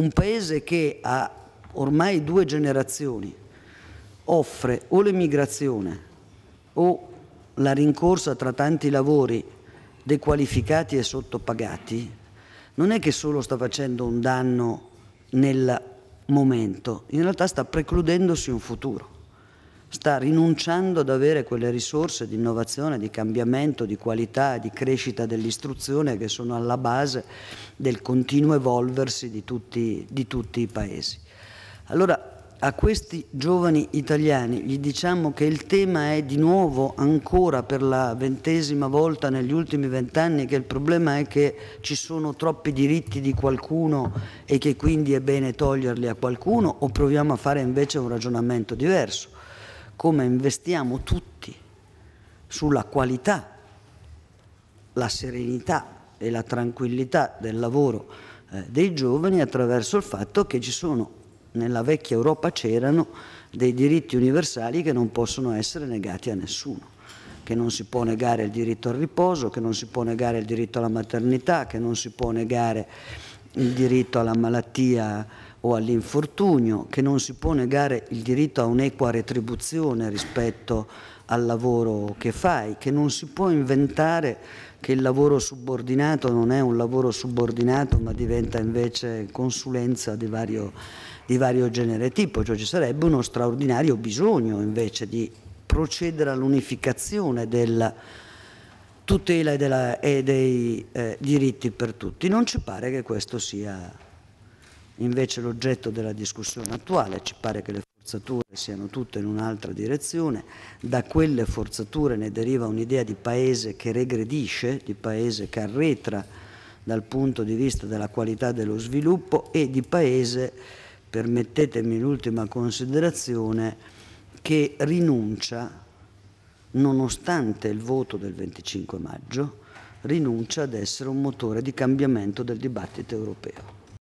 un paese che ha ormai due generazioni offre o l'emigrazione o la rincorsa tra tanti lavori dequalificati e sottopagati, non è che solo sta facendo un danno nel momento, in realtà sta precludendosi un futuro sta rinunciando ad avere quelle risorse di innovazione, di cambiamento, di qualità e di crescita dell'istruzione che sono alla base del continuo evolversi di tutti, di tutti i paesi. Allora, a questi giovani italiani gli diciamo che il tema è di nuovo ancora per la ventesima volta negli ultimi vent'anni che il problema è che ci sono troppi diritti di qualcuno e che quindi è bene toglierli a qualcuno o proviamo a fare invece un ragionamento diverso come investiamo tutti sulla qualità, la serenità e la tranquillità del lavoro eh, dei giovani attraverso il fatto che ci sono, nella vecchia Europa c'erano dei diritti universali che non possono essere negati a nessuno che non si può negare il diritto al riposo, che non si può negare il diritto alla maternità, che non si può negare il diritto alla malattia o all'infortunio, che non si può negare il diritto a un'equa retribuzione rispetto al lavoro che fai, che non si può inventare che il lavoro subordinato non è un lavoro subordinato ma diventa invece consulenza di vario, di vario genere e tipo, cioè ci sarebbe uno straordinario bisogno invece di procedere all'unificazione della tutela e, della, e dei eh, diritti per tutti. Non ci pare che questo sia invece l'oggetto della discussione attuale. Ci pare che le forzature siano tutte in un'altra direzione, da quelle forzature ne deriva un'idea di paese che regredisce, di paese che arretra dal punto di vista della qualità dello sviluppo e di paese, permettetemi l'ultima considerazione, che rinuncia, nonostante il voto del 25 maggio, rinuncia ad essere un motore di cambiamento del dibattito europeo.